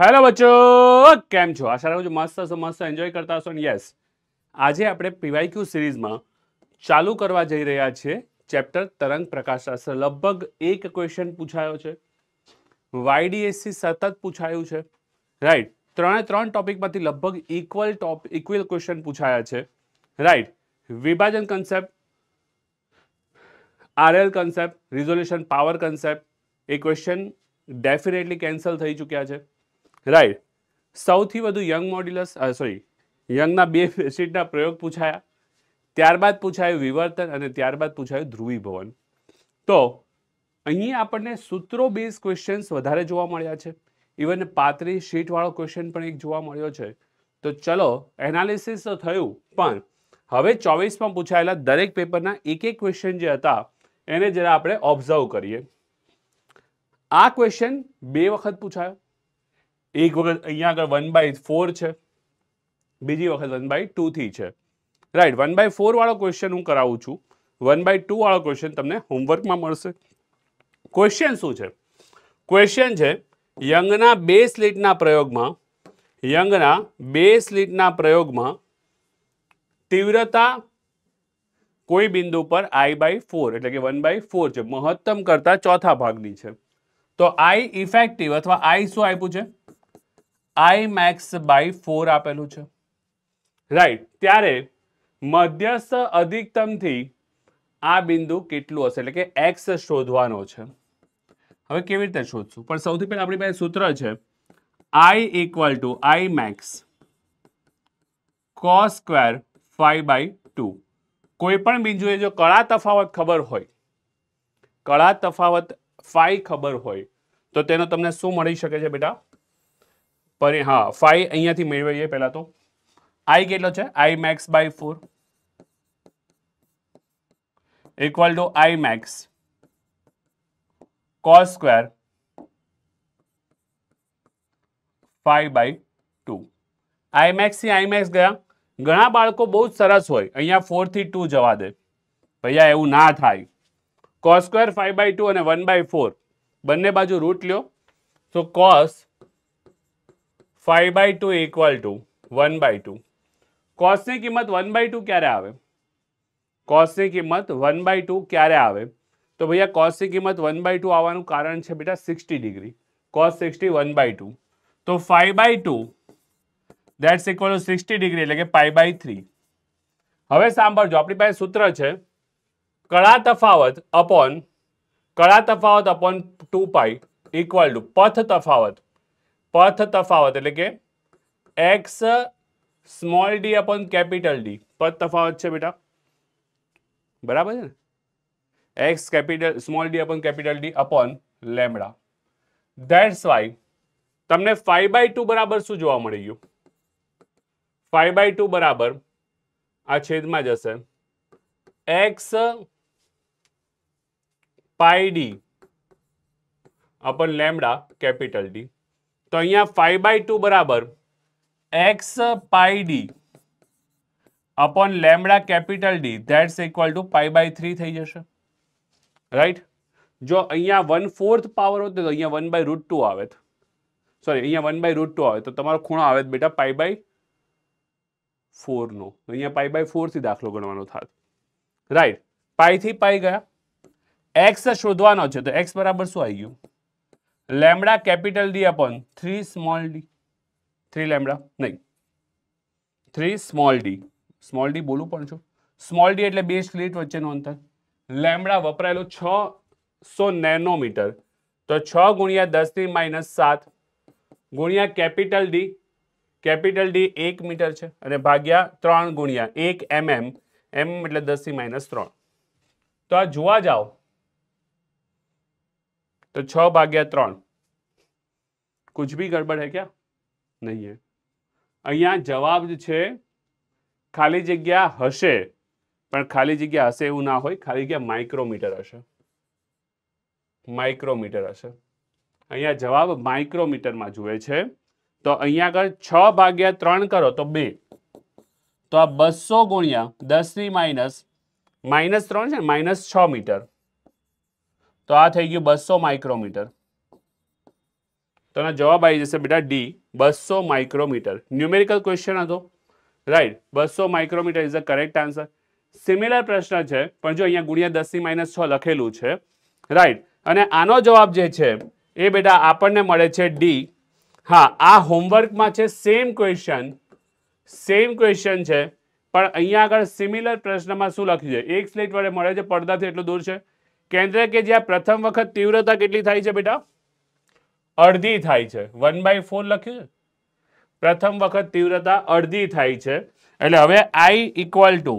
Hello બચ્ચો કેમ છો આશા રાખું છું મસ્ત હશો મસ્ત એન્જોય કરતા હશો ને યસ આજે આપણે પીવાયક્યુ સિરીઝમાં ચાલુ કરવા જઈ રહ્યા છીએ ચેપ્ટર તરંગ પ્રકાશશાસ્ત્ર લગભગ એક ક્વેશ્ચન પૂછાયો છે વાયડીએસસી સતત પૂછાયું છે રાઈટ ત્રણે ત્રણ ટોપિકમાંથી લગભગ ઇક્વલ ટોપ ઇક્વલ ક્વેશ્ચન પૂછાયા છે રાઈટ વિભાજન concept R L concept resolution power concept એ ક્વેશ્ચન ડેફિનેટલી કેન્સલ થઈ ચૂક્યા છે રાઈટ સૌથી વધુ યંગ મોડ્યુલસ સોરી યંગના બે બેડશીટના પ્રયોગ પૂછાયા ત્યારબાદ પૂછાયું વિવર્તન અને ત્યારબાદ પૂછાયું ધ્રુવીભવન તો અહીં આપણને સૂત્રો બેઝ ક્વેશ્ચન્સ વધારે જોવા મળ્યા છે ઇવન પાંત્રીસ શીટવાળો ક્વેશ્ચન પણ એક જોવા મળ્યો છે તો ચલો એનાલિસિસ તો થયું પણ હવે ચોવીસમાં પૂછાયેલા દરેક પેપરના એક એક ક્વેશ્ચન જે હતા એને જરા આપણે ઓબ્ઝર્વ કરીએ આ ક્વેશ્ચન બે વખત પૂછાયો એક વખત અહીંયા આગળ વન બાય ફોર છે બીજી વખત વન બાય ટુથી છે રાઈટ વન બાય ફોર વાળો ક્વેશ્ચન હું કરાવું છું વન બાય ટુ વાળો ક્વેશ્ચન તમને હોમવર્કમાં મળશે ક્વેશ્ચન શું છે ક્વેશ્ચન છે યંગના બે સ્લીટના પ્રયોગમાં યંગના બે સ્લીટના પ્રયોગમાં તીવ્રતા કોઈ બિંદુ પર આઈ બાય ફોર એટલે કે વન બાય ફોર છે મહત્તમ કરતા ચોથા ભાગની છે તો આઈ ઇફેક્ટિવ અથવા આઈ શું આપ્યું છે આઈ મેક્સ બાય ફોર આપેલું છે રાઈટ ત્યારે મધ્યસ્થ અધિકતમથી આ બિંદુ કેટલું હશે એટલે કે એક્સ શોધવાનો છે હવે કેવી રીતે શોધશું પણ સૌથી પહેલાં આપણી પાસે સૂત્ર છે I equal to I max cos square five by two કોઈ પણ બિંદુએ જો કળા તફાવત ખબર હોય કળા તફાવત ફાઈ ખબર હોય તો તેનો તમને શું મળી શકે છે બેટા પર હા ફાઈ અહીંયાથી મેળવીએ પહેલાં તો આઈ કેટલો છે I max by four equal to I max cos square phi by two I I max ગયા ઘણા બાળકો બહુ જ સરસ હોય અહીંયા ફોરથી ટુ જવા દે ભૈયા એવું ના થાય cos square five by two અને વન બાય ફોર બંને બાજુ રૂટ લ્યો તો cos five by two equal to one by two કોસની કિંમત વન બાય ટુ ક્યારે આવે કોસની કિંમત વન બાય ટુ ક્યારે આવે તો ભૈયા કોસની કિંમત વન બાય ટુ આવવાનું કારણ છે બેટા sixty degree cos sixty one by two તો five by two that's equal to sixty degree એટલે કે પાઈ બાય થ્રી હવે સાંભળજો આપણી પાસે સૂત્ર છે કળા તફાવત અપોન કળા તફાવત upon two pi equal to પથ તફાવત પથ તફાવત એટલે કે x small D upon capital D પથ તફાવત છે બેટા બરાબર છે ને x capital small D upon capital D upon lambda that's why તમને ફાઈવ બાય ટુ બરાબર શું જોવા મળી ગયું ફાઈવ બાય ટુ બરાબર આ છેદમાં જશે x pi D upon lambda capital D તો અહીંયા ફાઈવ બાય ટુ બરાબર x pi D upon lambda capital D that's equal to pi by three થઈ જશે રાઈટ જો અહીંયા વન ફોર્થ પાવર હોત તો અહીંયા વન બાય રૂટ ટુ આવે સોરી અહીંયા વન બાય રૂટ ટુ આવે તો તમારો ખૂણો આવે બેટા પાઈ બાય ફોરનો અહીંયા પાઈ બાય ફોરથી દાખલો ગણવાનો થાત રાઈટ પાઈથી પાઈ ગયા એક્સ શોધવાનો છે તો એક્સ બરાબર શું આવી ગયું lambda capital D upon three small D three lambda નહીં three small D small D બોલું પણ છું સ્મોલ ડી એટલે બે સ્લિટ વચ્ચેનું અંતર લેમડા વપરાયેલું છ સો નેનોમીટર તો છ ગુણ્યા દસની માઇનસ સાત ગુણ્યા કેપિટલ ડી કેપિટલ ડી એક મીટર છે અને ભાગ્યા ત્રણ ગુણ્યા એક એમએમ એમ એટલે દસથી માઇનસ ત્રણ તો આ જોવા જાઓ તો છ ભાગ્યા ત્રણ कुछ भी ગડબડ હે क्या નહીં હે અહીંયા જવાબ જ છે ખાલી જગ્યા હશે પણ ખાલી જગ્યા હશે એવું ના હોય ખાલી જગ્યા માઇક્રોમીટર હશે માઇક્રોમીટર હશે અહીંયા જવાબ માઇક્રોમીટરમાં જુએ છે તો અહીંયા આગળ છ ભાગ્યા ત્રણ કરો તો બે તો આ બસો ગુણ્યા દસની માઇનસ માઇનસ ત્રણ છે માઇનસ છ મીટર તો આ થઈ ગયું બસો માઇક્રોમીટર તો એનો જવાબ આવી જશે બેટા ડી બસો માઇક્રોમીટર ન્યુમેરિકલ ક્વેશ્ચન હતો રાઈટ બસો micrometre is a correct answer similar પ્રશ્ન છે પણ જો અહીંયા ગુણ્યા દસથી માઇનસ છ લખેલું છે રાઈટ અને આનો જવાબ જે છે એ બેટા આપણને મળે છે ડી હા આ હોમવર્કમાં છે સેમ ક્વેશ્ચન સેમ ક્વેશ્ચન છે પણ અહીંયા આગળ સિમિલર પ્રશ્નમાં શું લખ્યું છે એક સ્લેટ વડે મળે છે પડદાથી એટલું દૂર છે કેન્દ્ર કે જ્યાં પ્રથમ વખત તીવ્રતા કેટલી થાય છે બેટા અડધી થાય છે વન બાય ફોર લખ્યું છે પ્રથમ વખત તીવ્રતા અડધી થાય છે એટલે હવે I equal to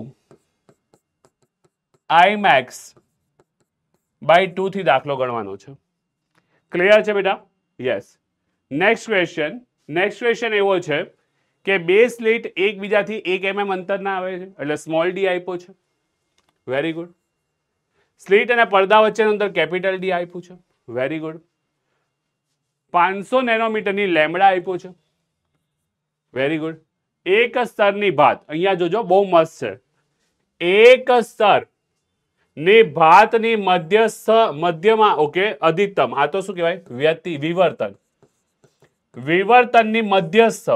I max by ટુથી દાખલો ગણવાનો છે ક્લિયર છે બેટા yes next question next question એવો છે કે બે સ્લીટ એકબીજાથી એક એમ mm એમ અંતર ના આવે છે એટલે સ્મોલ ડી આપ્યો છે વેરી ગુડ સ્લિટ અને પડદા વચ્ચેનું અંતર કેપિટલ ડી આપ્યું છે વેરી ગુડ પાંચસો નેનોમીટરની લેમડા આપ્યો છે વેરી ગુડ એક સ્તરની ભાત અહીંયા જોજો બહુ મસ્ત છે એક સ્તર ની ભાતની મધ્યસ્થ મધ્યમાં ઓકે અધિકતમ આ તો શું કહેવાય વ્યતિ વિવર્તન વિવર્તનની મધ્યસ્થ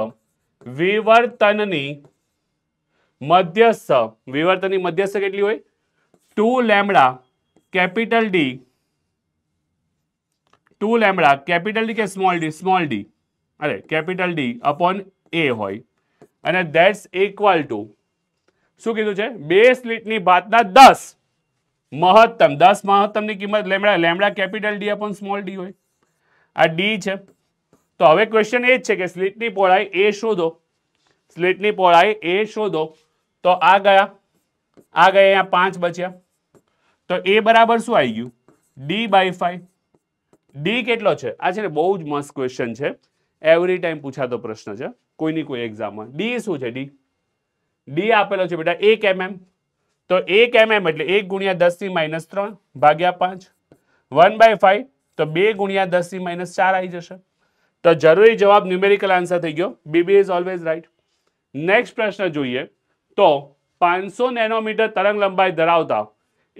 વિવર્તનની મધ્યસ્થ વિવર્તનની મધ્યસ્થ કેટલી હોય two lambda capital D two lambda capital D કે સ્મોલ ડી સ્મોલ ડી અરે કેપિટલ ડી અપોન એ હોય અને દેટ્સ ઇક્વલ ટુ શું કીધું છે બે સ્લીટની ભાતના દસ મહત્તમ દસ મહત્તમની કિંમત lambda lambda capital D upon small D હોય આ ડી છે તો હવે ક્વેશ્ચન એ જ છે કે સ્લીટની પહોળાઈ એ શોધો સ્લીટની પહોળાઈ એ શોધો તો આ ગયા આ ગયા અહીંયા પાંચ બચ્યા તો એ બરાબર શું આવી ગયું ડી બાય ફાઈવ ડી કેટલો છે આ છે ને બહુ જ મસ્ત ક્વેશ્ચન છે એવરી ટાઈમ પૂછાતો પ્રશ્ન છે કોઈની કોઈ એક્ઝામમાં ડી શું છે ડી ડી આપેલો છે બેટા એક એમએમ MM. તો એક એમએમ MM એટલે એક ગુણ્યા દસથી માઇનસ ત્રણ ભાગ્યા પાંચ વન બાય ફાઈવ તો બે ગુણ્યા દસથી માઇનસ ચાર આવી જશે તો જરૂરી જવાબ ન્યુમેરિકલ આન્સર થઈ ગયો B B is always right next પ્રશ્ન જોઈએ તો પાંચસો નેનોમીટર તરંગ લંબાઈ ધરાવતા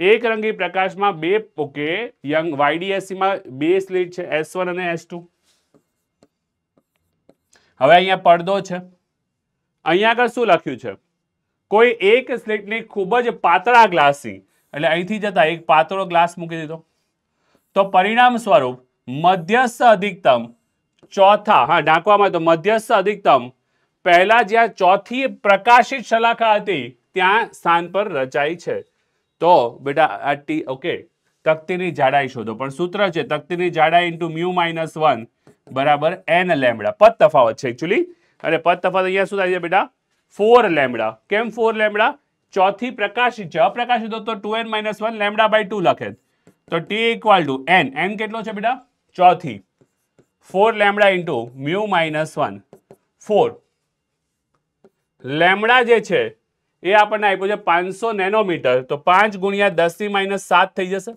એક રંગી પ્રકાશમાં બે ઓકે યંગ વાયડીએસસીમાં બે સ્લીટ છે એસ અને એસ ટુ હવે અહીંયા પડદો છે અહીંયા આગળ શું લખ્યું છે કોઈ એક સ્લીટની ખૂબ જ પાતળા ગ્લાસથી એટલે અહીંથી જતા એક પાતળો ગ્લાસ મૂકી દીધો તો પરિણામ સ્વરૂપ મધ્યસ્થ અધિકતમ ચોથા હા ઢાંકવામાં તો મધ્યસ્થ અધિકતમ પહેલા જ્યાં ચોથી પ્રકાશિત શલાખા હતી ત્યાં સ્થાન પર રચાઈ છે તો બેટા આ ટી ઓકે તકતીની જાડાઈ શોધો પણ સૂત્ર છે તકતીની જાડાઈ ઇન્ટુ મ્યુ માઇનસ વન બરાબર એન લેમડા પદ તફાવત છે એકચ્યુઅલી અને પદ તફાવત અહીંયા શું થાય છે બેટા ફોર લેમડા કેમ ફોર લેમડા ચોથી પ્રકાશિત છે અપ્રકાશિત હતો તો two n minus one lambda by two લખે તો T equal to n n કેટલો છે બેટા ચોથી four lambda into mu minus one four lambda જે છે એ આપણને આપ્યું છે પાંચસો નેનોમીટર તો પાંચ ગુણ્યા દસથી માઇનસ સાત થઈ જશે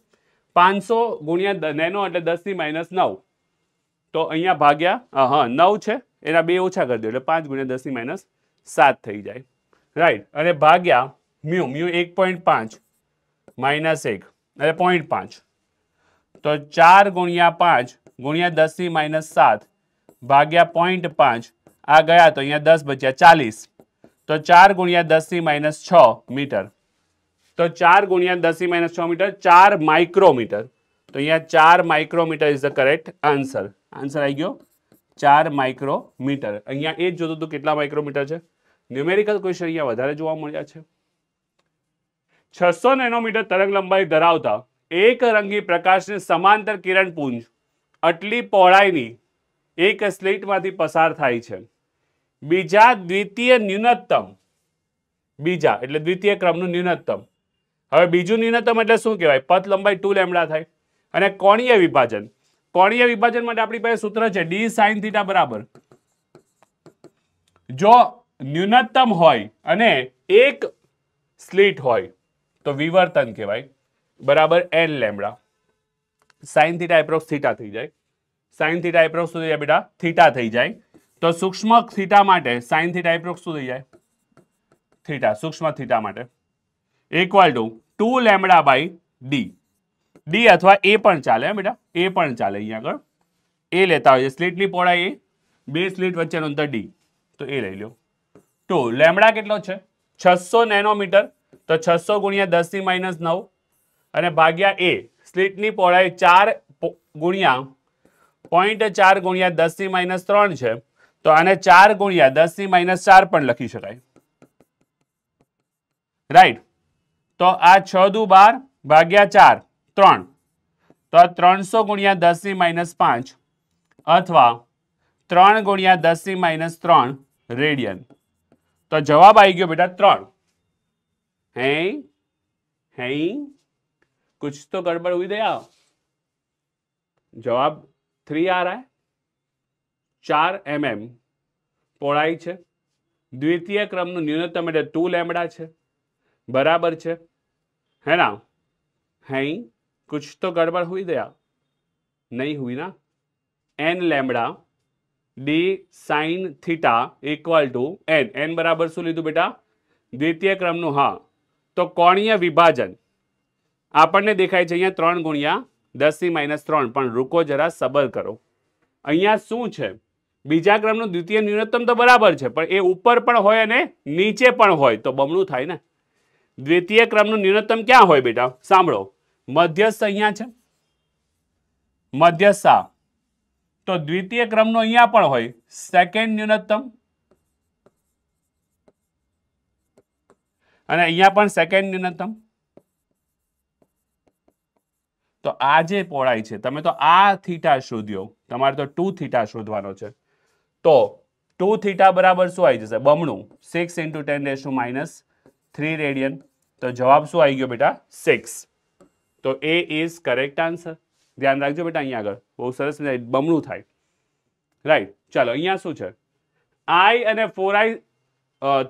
પાંચસો ગુણ્યા નેનો એટલે દસથી માઇનસ નવ તો અહીંયા ભાગ્યા હા નવ છે એના બે ઓછા કરી દો એટલે પાંચ ગુણ્યા દસની માઇનસ સાત થઈ જાય રાઈટ અને ભાગ્યા મ્યુ મ્યુ એક પોઈન્ટ પાંચ માઇનસ એક એટલે પોઈન્ટ પાંચ તો ચાર ગુણ્યા પાંચ ગુણ્યા દસની માઇનસ સાત ભાગ્યા પોઈન્ટ પાંચ આ ગયા તો અહીંયા દસ બચ્યા ચાલીસ તો ચાર ગુણ્યા દસની માઇનસ છ મીટર તો ચાર ગુણ્યા દસની માઇનસ છ મીટર ચાર માઇક્રોમીટર તો અહીંયા ચાર micrometre is the correct answer answer આવી ગયો ચાર માઇક્રોમીટર અહીંયા એ જ જોતું હતું કેટલા માઇક્રોમીટર છે ન્યુમેરિકલ ક્વેશ્ચન અહીંયા વધારે જોવા મળ્યા છે છસો નેનોમીટર તરંગ લંબાઈ ધરાવતા એક રંગી પ્રકાશની સમાંતર કિરણ પુંજ આટલી પહોળાઈની એક સ્લેટમાંથી પસાર થાય છે બીજા દ્વિતીય ન્યૂનતમ બીજા એટલે દ્વિતીય ક્રમનું ન્યૂનતમ હવે બીજું ન્યૂનતમ એટલે શું કહેવાય પથ લંબાઈ ટુ લેમડા થાય અને કોણીય વિભાજન કોણીય વિભાજન માટે આપણી પાસે સૂત્ર છે ડી સાઇન થીટા બરાબર જો ન્યૂનતમ હોય અને એક સ્લીટ હોય તો વિવર્તન કહેવાય બરાબર n lambda sine theta approx theta થઈ જાય સાઇન થીટા એપ્રોક્સ સુધી બેટા થીટા થઈ જાય તો સૂક્ષ્મ થીટા માટે સાઇન થીટા એપ્રોક્સ શું થઈ જાય થીટા સૂક્ષ્મ થીટા માટે equal to two lambda by D D અથવા એ પણ ચાલે બેટા એ પણ ચાલે અહીંયા આગળ એ લેતા હોઈએ સ્લીટની પહોળાઈ એ બે સ્લીટ વચ્ચેનું અંતર ડી તો એ લઈ લો ટુ લેમડા કેટલો છે છસો નેનોમીટર તો છસો ગુણ્યા દસની માઇનસ નવ અને ભાગ્યા એ સ્લીટની પહોળાઈ ચાર ગુણ્યા પોઈન્ટ ચાર ગુણ્યા દસની માઇનસ ત્રણ છે તો આને ચાર ગુણ્યા દસ થી માઇનસ ચાર પણ લખી શકાય રાઈટ તો આ છ દુ બાર ભાગ્યા ચાર ત્રણ તો આ ત્રણસો ગુણ્યા દસ થી માઇનસ પાંચ અથવા ત્રણ ગુણ્યા દસ ની માઇનસ ત્રણ રેડિયન તો જવાબ આવી ગયો બેટા ત્રણ હે હે કુછ તો ગડબડ હુઈ દયા જવાબ થ્રી આ રહા ચાર એમએમ પહોળાઈ છે દ્વિતીય ક્રમનું ન્યૂનતમ એટલે ટુ લેમડા છે બરાબર છે હે ના હૈ कुछ તો ગડબડ હોઈ दया નહીં हुई ना n lambda D sine theta equal to n n बराबर શું લીધું બેટા દ્વિતીય ક્રમનું હા તો કોણીય વિભાજન આપણને દેખાય છે અહીંયા ત્રણ ગુણ્યા દસથી માઇનસ ત્રણ પણ રૂકો જરા સબર કરો અહીંયા શું છે બીજા ક્રમનું દ્વિતીય ન્યૂનતમ તો બરાબર છે પણ એ ઉપર પણ હોય અને નીચે પણ હોય તો બમણું થાય ને દ્વિતીય ક્રમનું ન્યૂનતમ ક્યાં હોય બેટા સાંભળો મધ્યસ્થ અહીંયા છે મધ્યસ્થ તો દ્વિતીય ક્રમનો અહીંયા પણ હોય સેકન્ડ ન્યૂનતમ અને અહીંયા પણ સેકન્ડ ન્યૂનતમ તો આ જે પહોળાઈ છે તમે તો આ થીટા શોધ્યો તમારે તો ટુ થીટા શોધવાનો છે તો ટુ થીટા બરાબર શું આવી જશે બમણું six into ten raise minus three radian તો જવાબ શું આવી ગયો બેટા સિક્સ તો એ ઇઝ કરેક્ટ આન્સર ધ્યાન રાખજો બેટા અહીંયા આગળ બહુ સરસ બમણું થાય રાઈટ ચાલો અહીંયા શું છે આઈ અને ફોર આઈ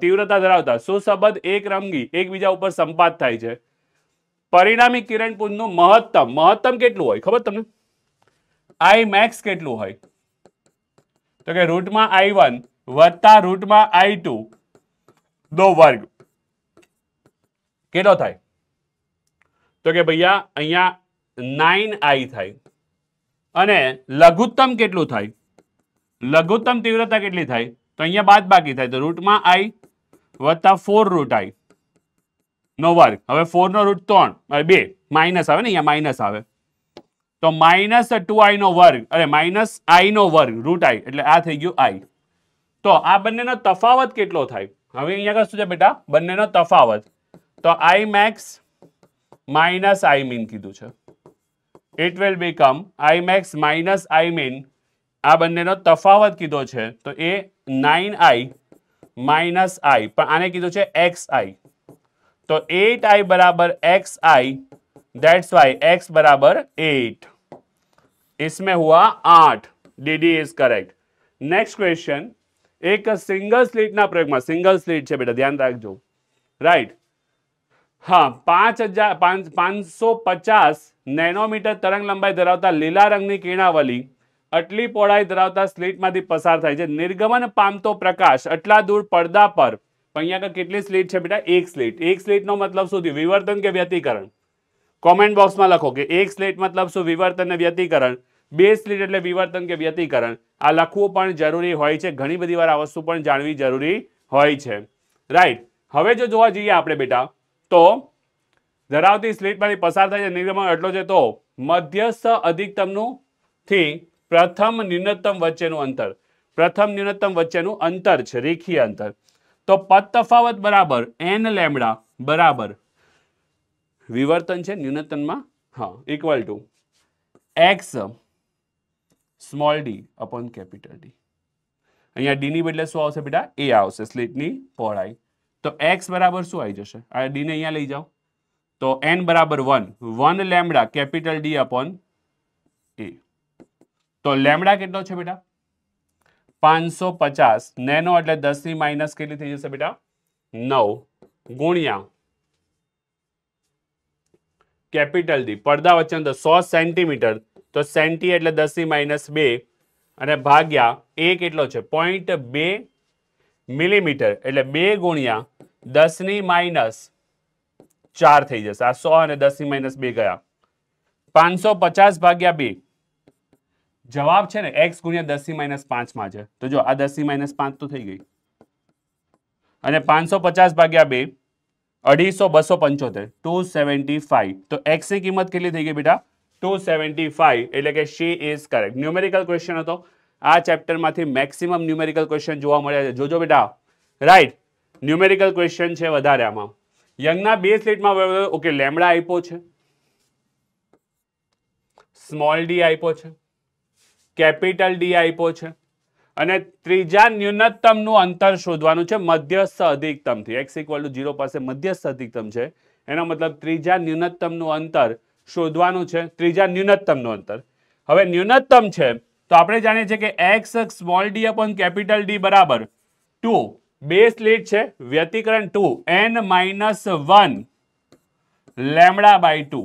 તીવ્રતા ધરાવતા સુસંબંધ એક રંગી એકબીજા ઉપર સંપાત થાય છે પરિણામી કિરણપુંજનું મહત્તમ મહત્તમ કેટલું હોય ખબર તમને આઈ મેક્સ કેટલું હોય તો કે રૂટમાં આઈ વન વત્તા રૂટમાં આઈ ટુ નો વર્ગ કેટલો થાય તો કે ભૈયા અહીંયા નાઇન આઈ થાય અને લઘુત્તમ કેટલું થાય લઘુત્તમ તીવ્રતા કેટલી થાય તો અહીંયા બાદ બાકી થાય તો રૂટમાં આઈ વત્તા ફોર રૂટ આઈ નો વર્ગ હવે ફોરનો રૂટ ત્રણ બે માઇનસ આવે ને અહીંયા માઇનસ આવે તો માઇનસ ટુ આઈનો વર્ગ અરે માઇનસ આઈનો વર્ગ રૂટ આઈ એટલે આ થઈ ગયું આઈ તો આ બંનેનો તફાવત કેટલો થાય હવે અહીંયા કશું છે બેટા બંનેનો તફાવત તો I max minus I min કીધું છે it will become I max minus I min આ બંનેનો તફાવત કીધો છે તો એ નાઇન આઈ માઇનસ આઈ પણ આને કીધું છે એક્સ આઈ તો એટ આઈ બરાબર x I that's why x बराबर एट इसमें हुआ आठ D is correct next question એક સિંગલ સ્લીટના પ્રયોગમાં સિંગલ સ્લીટ છે બેટા ધ્યાન રાખજો રાઈટ હા પાંચ હજાર પાંચસો પચાસ નેનોમીટર તરંગ લંબાઈ ધરાવતા લીલા રંગની કિરણાવલી આટલી પહોળાઈ ધરાવતા સ્લીટમાંથી પસાર થાય છે નિર્ગમન પામતો પ્રકાશ આટલા દૂર પડદા પર અહીંયા કેટલી સ્લીટ છે બેટા એક સ્લીટ એક સ્લીટનો મતલબ શું થયું વિવર્તન કે વ્યતિકરણ કોમેન્ટ બોક્સમાં લખો કે એક સ્લેટ મતલબ શું વિવર્તન અને વ્યતિકરણ બે સ્લેટ એટલે વિવર્તન કે વ્યતિકરણ આ લખવું પણ જરૂરી હોય છે ઘણી બધી વાર આ વસ્તુ પણ જાણવી જરૂરી હોય છે રાઈટ હવે જો જોવા જઈએ આપણે બેટા તો ધરાવતી સ્લેટમાંથી પસાર થાય છે નિર્ગમન એટલો છે તો મધ્યસ્થ અધિકતમનુંથી પ્રથમ ન્યૂનતમ વચ્ચેનું અંતર પ્રથમ ન્યૂનતમ વચ્ચેનું અંતર છે રેખીય અંતર તો પદ તફાવત બરાબર એન લેમડા બરાબર विवर्तन है न्यूनतन में हाँ equal to x small D upon capital D अँ डी बदले शू आ बेटा ए आटनी पढ़ाई तो एक्स बराबर शू आई जैसे डी ने अँ लाओ तो एन बराबर one one lambda capital D upon a तो लैमडा के बेटा पांच सौ पचास नैनो एट दस माइनस के लिए थी जैसे बेटा नौ गुणिया કેપિટલ ડી પડદા તો સો સેન્ટીમીટર તો સેન્ટી એટલે દસની માઇનસ બે અને ભાગ્યા એ કેટલો છે પોઈન્ટ બે મિલીમીટર એટલે બે ગુણ્યા દસની માઇનસ ચાર થઈ જશે આ સો અને દસની માઇનસ બે ગયા પાંચસો પચાસ ભાગ્યા બે જવાબ છે ને એક્સ ગુણ્યા દસની માઇનસ પાંચમાં છે તો જો આ દસની માઇનસ પાંચ તો થઈ ગઈ અને પાંચસો પચાસ ભાગ્યા બે અઢીસો બસો પંચોતેર ટુ સેવન્ટી ફાઈવ તો એક્સની કિંમત કેટલી થઈ ગઈ બેટા ટુ સેવન્ટી ફાઈવ એટલે કે C is correct numerical question હતો આ ચેપ્ટરમાંથી મેક્સિમમ ન્યુમેરિકલ ક્વેશ્ચન જોવા મળ્યા છે જોજો બેટા રાઈટ ન્યુમેરિકલ ક્વેશ્ચન છે વધારે આમાં યંગના બે સ્લીટમાં ઓકે લેમડા આપ્યો છે સ્મોલ ડી આપ્યો છે કેપિટલ ડી આપ્યો છે અને ત્રીજા ન્યૂનતમનું અંતર શોધવાનું છે મધ્યસ્થ અધિકતમથી એક્સ ઇક્વલ ટુ જીરો પાસે મધ્યસ્થ અધિકતમ છે એનો મતલબ ત્રીજા ન્યૂનતમનું અંતર શોધવાનું છે ત્રીજા ન્યૂનતમનું અંતર હવે ન્યૂનતમ છે તો આપણે જાણીએ છીએ કે x small D upon capital D બરાબર ટુ બે લીટ છે વ્યતિકરણ two n minus one lambda by two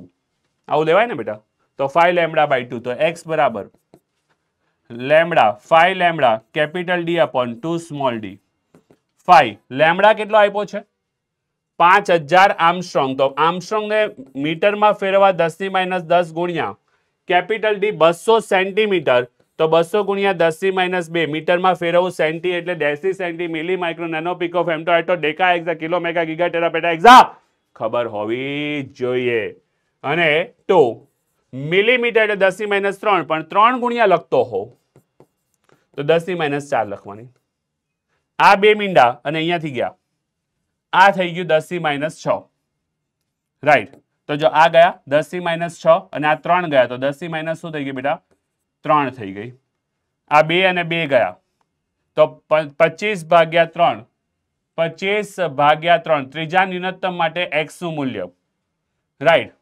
આવું લેવાય ને બેટા તો ફાઈવ લેમડા બાય ટુ તો એક્સ બરાબર lambda five lambda capital D upon two small D five lambda કેટલો આપ્યો છે પાંચ હજાર આમસ્ટ્રોંગ તો આમસ્ટ્રોંગને મીટરમાં ફેરવા દસથી માઇનસ દસ ગુણ્યા કેપિટલ ડી બસો સેન્ટીમીટર તો બસો ગુણ્યા દસથી માઇનસ બે મીટરમાં ફેરવવું સેન્ટી એટલે deci centi milli micro nano pico femto deca exa kilo mega giga tera peta exa ખબર હોવી જોઈએ અને ટુ મિલીમીટર એટલે દસથી માઇનસ ત્રણ પણ ત્રણ ગુણ્યા લખતો હોવ તો દસની માઇનસ ચાર લખવાની આ બે મીંડા અને અહીંયાથી ગયા આ થઈ ગયું દસથી માઇનસ છ રાઈટ તો જો આ ગયા દસથી માઇનસ છ અને આ ત્રણ ગયા તો દસથી માઇનસ શું થઈ ગયું બેટા ત્રણ થઈ ગઈ આ બે અને બે ગયા તો પચીસ ભાગ્યા ત્રણ પચીસ ભાગ્યા ત્રણ ત્રીજા ન્યૂનતમ માટે એક્સનું મૂલ્ય રાઈટ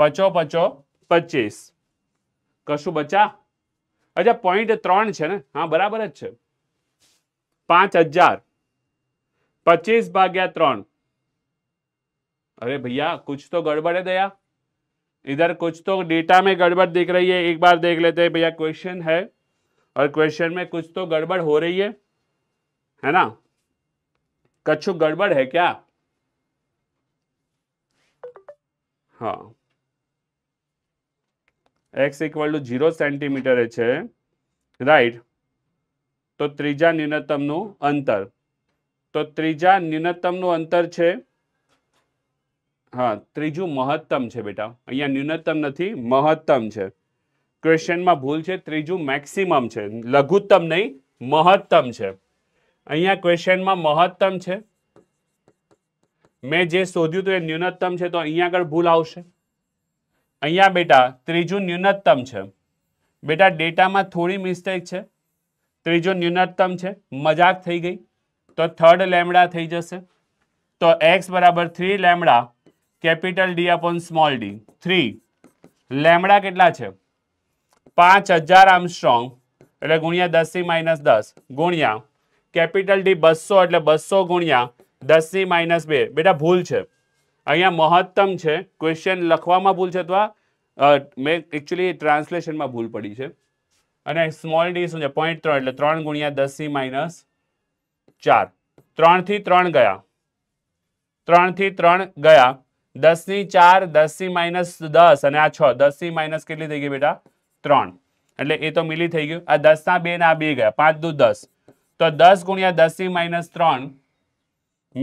પચો પચો પચીસ કશું બચા अच्छा पॉइंट ત્રણ છે ને હા બરાબર જ છે પાંચ હજાર अरे भैया कुछ तो गड़बड़ है दया इधर कुछ तो डेटा में गड़बड़ दिख रही है एक बार देख लेते हैं भैया क्वेश्चन है और क्वेश्चन में कुछ तो गड़बड़ हो रही है है ना कछु गड़बड़ है क्या हाँ એક્સ ઇક્વલ ટુ ઝીરો સેન્ટીમીટરે છે રાઈટ તો ત્રીજા ન્યૂનતમનું અંતર તો ત્રીજા ન્યૂનતમનું અંતર છે હા ત્રીજું મહત્તમ છે બેટા અહીંયા ન્યૂનતમ નથી મહત્તમ છે ક્વેશ્ચનમાં ભૂલ છે ત્રીજું મેક્સિમમ છે લઘુત્તમ નહીં મહત્તમ છે અહીંયા ક્વેશ્ચનમાં મહત્તમ છે મેં જે શોધ્યું તું એ ન્યૂનતમ છે તો અહીંયા આગળ ભૂલ આવશે અહીંયા બેટા ત્રીજું ન્યૂનતમ છે બેટા ડેટામાં થોડી મિસ્ટેક છે ત્રીજો ન્યૂનતમ છે મજાક થઈ ગઈ તો થર્ડ લેમડા થઈ જશે તો એક્સ બરાબર three lambda capital D upon small D three lambda કેટલા છે પાંચ હજાર આમ સ્ટ્રોંગ એટલે ગુણ્યા દસથી માઇનસ દસ ગુણ્યા કેપિટલ ડી બસો એટલે બસો ગુણ્યા દસથી માઇનસ બે બેટા ભૂલ છે અહીંયા મહત્તમ છે ક્વેશ્ચન લખવામાં ભૂલ છે તો આ મે એક્ચ્યુઅલી ટ્રાન્સલેશનમાં ભૂલ પડી છે અને સ્મોલ ડી છે પોઈન્ટ 3 એટલે 3 * 10^-4 3 થી 3 ગયા 3 થી 3 ગયા 10 ની 4 10^-10 અને આ 6 10^- કેટલી થઈ ગઈ બેટા 3 એટલે એ તો મળી થઈ ગયો આ 10 સા બે ના આ બે ગયા 5 * 2 = 10 તો 10 * 10^-3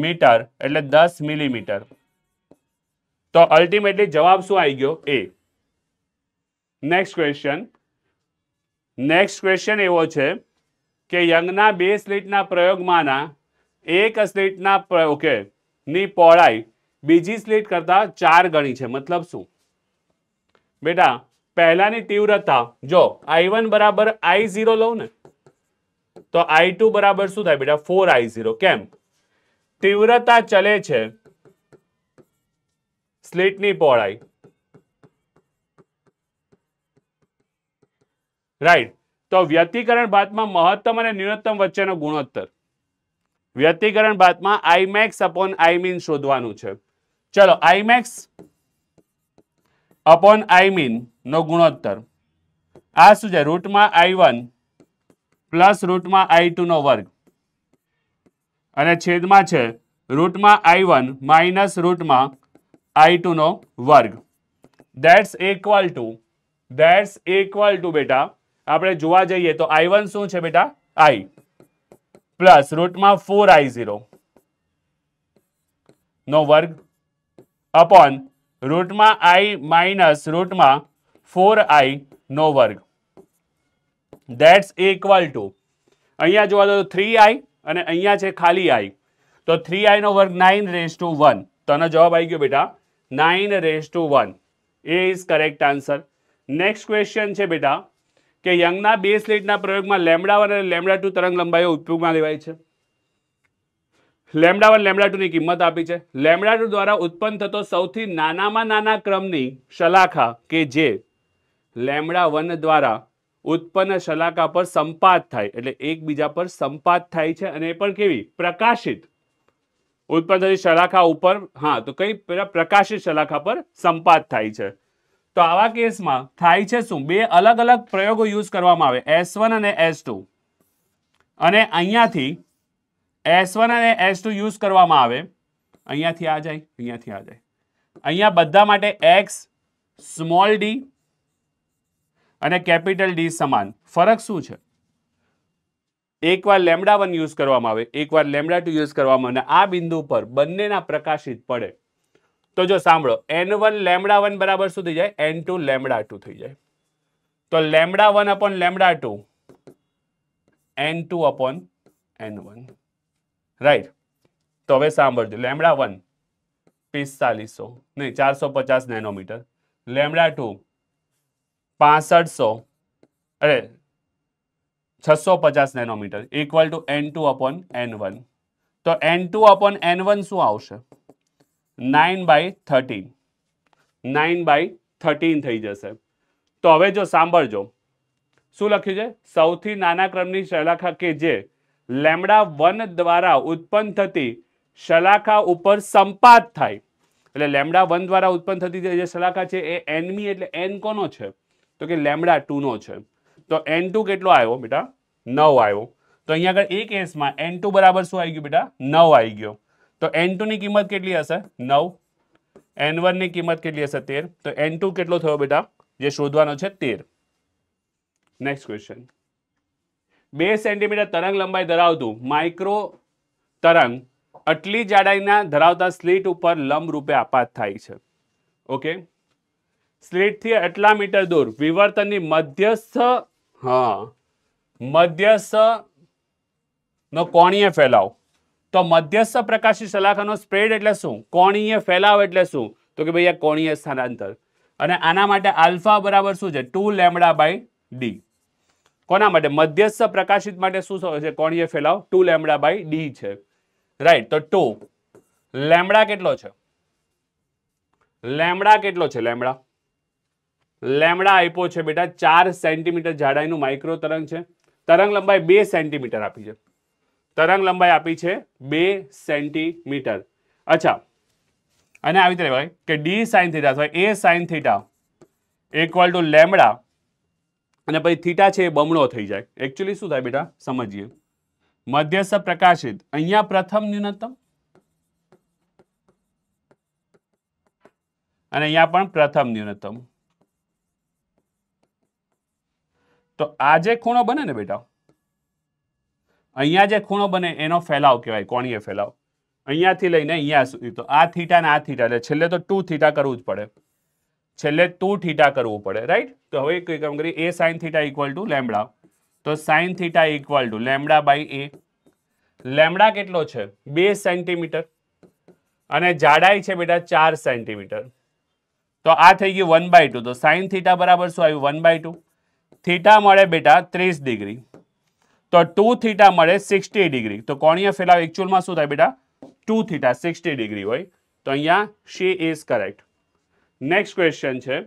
મીટર એટલે 10 મિલીમીટર તો અલ્ટિમેટલી જવાબ શું આવી ગયો એ નેક્સ્ટ ક્વેશ્ચન નેક્સ્ટ ક્વેશ્ચન એવો છે કે યંગના બે સ્લિટના પ્રયોગમાંના એક સ્લિટના ઓકે ની પહોળાઈ બીજી સ્લિટ કરતાં ચાર ગણી છે મતલબ શું બેટા પહેલાની તીવ્રતા જો આઈ વન બરાબર આઈ ઝીરો લઉં ને તો આઈ ટુ બરાબર શું થાય બેટા ફોર આઈ ઝીરો કેમ તીવ્રતા ચલે છે સ્લિટની પહોળાઈ રાઈટ તો વ્યતિકરણ ભાતમાં મહત્તમ અને ન્યૂનતમ વચ્ચેનો ગુણોત્તર વ્યતિકરણ ભાતમાં આઈમેક્સ અપોન આઈમીન શોધવાનું છે ચલો આઈમેક્સ અપોન આઈમીન નો ગુણોત્તર આ શું છે રૂટમાં આઈ વન પ્લસ રૂટમાં આઈ ટુ નો વર્ગ અને છેદમાં છે રૂટમાં આઈ વન માઇનસ રૂટમાં આઈ ટુ નો વર્ગ that's equal to that's equal to બેટા આપણે જોવા જઈએ તો આઈ વન શું છે બેટા આઈ પ્લસ રૂટમાં ફોર આઈ ઝીરો નો વર્ગ અપોન રૂટમાં આઈ માઇનસ રૂટમાં ફોર આઈ નો વર્ગ દેટ્સ ઇક્વલ ટુ અહીંયા જોવા તો થ્રી આઈ અને અહીંયા છે ખાલી આઈ તો થ્રી આઈ નો વર્ગ નાઇન રેસ ટુ વન તો જવાબ આવી ગયો બેટા nine raise two one A is correct answer next question છે બેટા કે યંગના બે સ્લીટના પ્રયોગમાં લેમડા વન અને લેમડા ટુ તરંગ લંબાઈઓ ઉપયોગમાં લેવાય છે લેમડા વન લેમડા ટુની કિંમત આપી છે લેમડા ટુ દ્વારા ઉત્પન્ન થતો સૌથી નાનામાં નાના ક્રમની શલાખા કે જે લેમડા વન દ્વારા ઉત્પન્ન શલાકા પર સંપાત થાય એટલે એકબીજા પર સંપાત થાય છે અને એ પણ કેવી પ્રકાશિત ઉત્પન્ન થતી શલાખા ઉપર હા તો કઈ પ્રકાશિત શલાખા પર સંપાત થાય છે તો આવા કેસમાં થાય છે શું બે અલગ અલગ પ્રયોગો યુઝ કરવામાં આવે એસ અને એસ અને અહીંયાથી એસ અને એસ યુઝ કરવામાં આવે અહીંયાથી આ જાય અહીંયાથી આ જાય અહીંયા બધા માટે એક્સ સ્મોલ ડી અને કેપિટલ ડી સમાન ફરક શું છે એકવાર લેમડા વન યુઝ કરવામાં આવે એકવાર લેમડા ટુ યુઝ કરવામાં આવે આ બિંદુ પર બંનેના પ્રકાશિત પડે તો જો સાંભળો એન વન લેમડા વન બરાબર શું થઈ જાય એન ટુ લેમડા ટુ થઈ જાય તો lambda one upon lambda two n two upon n one right તો હવે સાંભળજો લેમડા વન પિસ્તાલીસો નહીં ચારસો પચાસ નેનોમીટર લેમડા ટુ પાસઠસો અરે છસો પચાસ nanometre equal to n two upon n one તો n two upon n one શું આવશે nine by thirteen nine by thirteen થઈ જશે તો હવે જો સાંભળજો શું લખ્યું છે સૌથી નાના ક્રમની શલાખા કે જે લેમડા વન દ્વારા ઉત્પન્ન થતી શલાખા ઉપર સંપાત થાય એટલે લેમડા વન દ્વારા ઉત્પન્ન થતી જે શલાખા છે એ એનમી એટલે એન કોનો છે તો કે લેમડા ટુનો છે તો એન કેટલો આવ્યો બેટા નવ આવ્યો તો અહીંયા આગળ એ કેસમાં એન બરાબર શું આવી ગયું બેટા નવ આવી ગયો તો એન ની કિંમત કેટલી હશે નવ એન ની કિંમત કેટલી હશે તેર તો એન કેટલો થયો બેટા જે શોધવાનો છે તેર નેક્સ્ટ ક્વેશ્ચન બે સેન્ટીમીટર તરંગ લંબાઈ ધરાવતું માઇક્રો તરંગ આટલી જાડાઈના ધરાવતા સ્લીટ ઉપર લંબ રૂપે આપાત થાય છે ઓકે સ્લીટથી આટલા મીટર દૂર વિવર્તનની મધ્યસ્થ હા મધ્યસ્થ નો કોણીય ફેલાવ તો મધ્યસ્થ પ્રકાશી સલાખાનો સ્પ્રેડ એટલે શું કોણીય ફેલાવ એટલે શું તો કે ભાઈ આ કોણીય સ્થાનાંતર અને આના માટે આલ્ફા બરાબર શું છે ટુ લેમડા બાય ડી કોના માટે મધ્યસ્થ પ્રકાશિત માટે શું છે કોણીય ફેલાવ ટુ લેમડા બાય ડી છે રાઈટ તો ટુ લેમડા કેટલો છે લેમડા કેટલો છે લેમડા લેમડા આપ્યો છે બેટા ચાર સેન્ટીમીટર જાડાઈનું માઇક્રો તરંગ છે તરંગ લંબાઈ બે સેન્ટીમીટર આપી છે તરંગ લંબાઈ આપી છે બે સેન્ટીમીટર અચ્છા અને આવી રીતે ભાઈ કે ડી સાઇન થીટા અથવા a sine theta equal to lambda અને પછી થીટા છે એ બમણો થઈ જાય એકચ્યુઅલી શું થાય બેટા સમજીએ મધ્યસ્થ પ્રકાશિત અહીંયા પ્રથમ ન્યૂનતમ અને અહીંયા પણ પ્રથમ ન્યૂનતમ તો આ જે ખૂણો બને ને બેટા અહીંયા જે ખૂણો બને એનો ફેલાવ કહેવાય કોણીએ ફેલાવ અહીંયાથી લઈને અહીંયા સુધી તો આ થીટા ને આ થીટા એટલે છેલ્લે તો ટુ થીટા કરવું જ પડે છેલ્લે ટુ થીટા કરવું પડે રાઈટ તો હવે કંઈ કામ કરીએ a sine theta equal to lambda તો sine theta equal to lambda by a lambda કેટલો છે બે સેન્ટીમીટર અને જાડાઈ છે બેટા ચાર સેન્ટીમીટર તો આ થઈ ગયું વન બાય ટુ તો સાઇન થીટા બરાબર શું આવ્યું વન બાય ટુ થીટા મળે બેટા ત્રીસ ડિગ્રી તો ટુ થીટા મળે સિક્સટી ડિગ્રી તો કોણીય ફેલાવ એકચ્યુઅલમાં શું થાય બેટા ટુ થીટા સિક્સટી ડિગ્રી હોય તો અહીંયા C is correct next question છે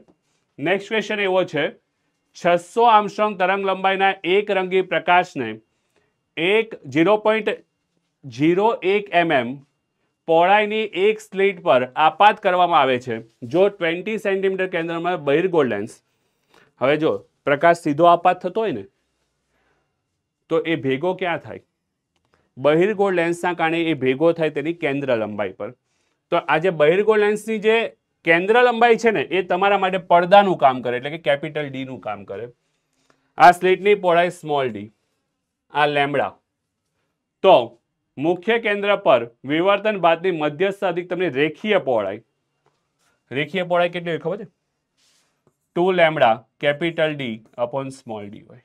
નેક્સ્ટ ક્વેશ્ચન એવો છે છસો આમસ્ટ્રોંગ તરંગ લંબાઈના એક રંગી પ્રકાશને એક ઝીરો પોઈન્ટ ઝીરો એક એમએમ mm પહોળાઈની એક સ્લીટ પર આપાત કરવામાં આવે છે જો ટ્વેન્ટી સેન્ટીમીટર કેન્દ્રમાં બહિર્ગોળ લેન્સ હવે જો પ્રકાશ સીધો આપાત થતો હોય ને તો એ ભેગો ક્યાં થાય બહિર્ગોળ લેન્સના કારણે એ ભેગો થાય તેની કેન્દ્ર લંબાઈ પર તો આજે જે બહિર્ગોળ લેન્સની જે કેન્દ્ર લંબાઈ છે ને એ તમારા માટે પડદાનું કામ કરે એટલે કે કેપિટલ ડીનું કામ કરે આ સ્લેટની પહોળાઈ સ્મોલ ડી આ લેમડા તો મુખ્ય કેન્દ્ર પર વિવર્તન બાદની મધ્યસ્થ અધિક તમને રેખીય પહોળાઈ રેખીય પહોળાઈ કેટલી હોય ખબર છે two lambda capital D upon small D હોય